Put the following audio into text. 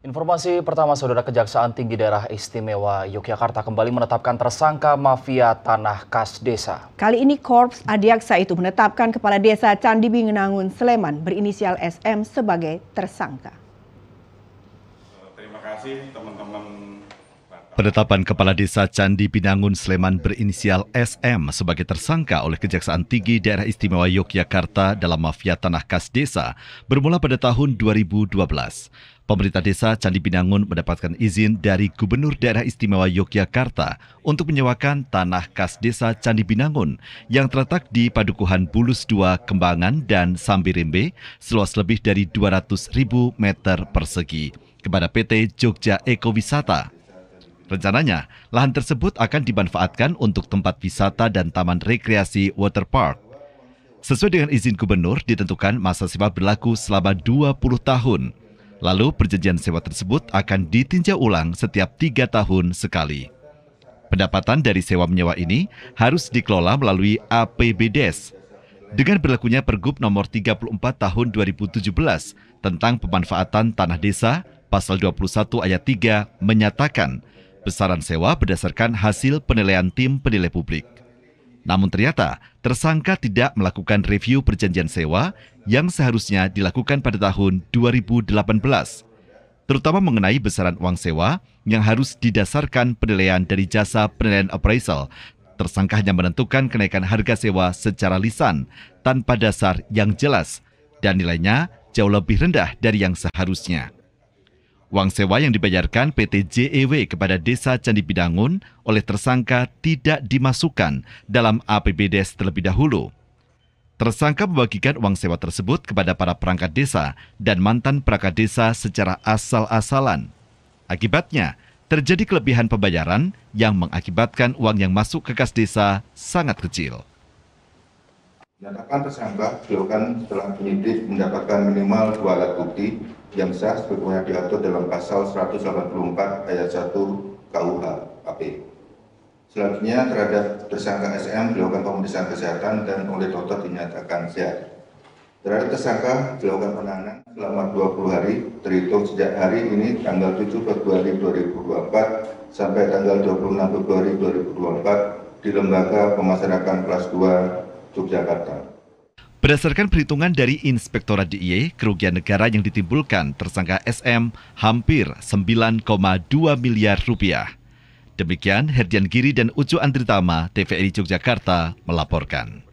Informasi pertama, Saudara Kejaksaan Tinggi Daerah Istimewa Yogyakarta kembali menetapkan tersangka mafia tanah kas desa. Kali ini Korps Adiaksa itu menetapkan Kepala Desa Candi Bingenangun Sleman berinisial SM sebagai tersangka. Terima kasih teman-teman Penetapan Kepala Desa Candi Binangun Sleman berinisial SM sebagai tersangka oleh Kejaksaan Tinggi Daerah Istimewa Yogyakarta dalam mafia tanah kas desa bermula pada tahun 2012. Pemerintah Desa Candi Pinangun mendapatkan izin dari Gubernur Daerah Istimewa Yogyakarta untuk menyewakan tanah khas Desa Candi Pinangun yang terletak di Padukuhan Bulus 2 Kembangan dan Sambirembe seluas lebih dari 200 ribu meter persegi kepada PT Jogja Ekowisata. Rencananya, lahan tersebut akan dimanfaatkan untuk tempat wisata dan taman rekreasi waterpark. Sesuai dengan izin gubernur, ditentukan masa sifat berlaku selama 20 tahun. Lalu perjanjian sewa tersebut akan ditinjau ulang setiap tiga tahun sekali. Pendapatan dari sewa menyewa ini harus dikelola melalui APBDes. Dengan berlakunya Pergub nomor 34 tahun 2017 tentang pemanfaatan tanah desa, pasal 21 ayat 3 menyatakan besaran sewa berdasarkan hasil penilaian tim penilai publik. Namun ternyata tersangka tidak melakukan review perjanjian sewa yang seharusnya dilakukan pada tahun 2018, terutama mengenai besaran uang sewa yang harus didasarkan penilaian dari jasa penilaian appraisal. Tersangka hanya menentukan kenaikan harga sewa secara lisan tanpa dasar yang jelas dan nilainya jauh lebih rendah dari yang seharusnya. Uang sewa yang dibayarkan PT JEW kepada Desa Candi Bidangun oleh tersangka tidak dimasukkan dalam APBDes terlebih dahulu. Tersangka membagikan uang sewa tersebut kepada para perangkat desa dan mantan perangkat desa secara asal-asalan. Akibatnya, terjadi kelebihan pembayaran yang mengakibatkan uang yang masuk ke kas desa sangat kecil. Dinyatakan tersangka dilakukan setelah penyidik mendapatkan minimal dua alat bukti yang sah sebagaimana diatur dalam pasal 184 ayat 1 KUH AP. Selanjutnya terhadap tersangka SM dilakukan pemeriksaan kesehatan dan oleh dokter dinyatakan sehat. Terhadap tersangka dilakukan penahanan selama 20 hari terhitung sejak hari ini tanggal 7 Februari 2024 sampai tanggal 26 Februari 2024 di Lembaga Pemasyarakatan Kelas 2 Yogyakarta. Berdasarkan perhitungan dari Inspektorat DIY, e, kerugian negara yang ditimbulkan tersangka SM hampir 9,2 miliar rupiah. Demikian Herdian Giri dan Ucu Andritama, TVRI Yogyakarta melaporkan.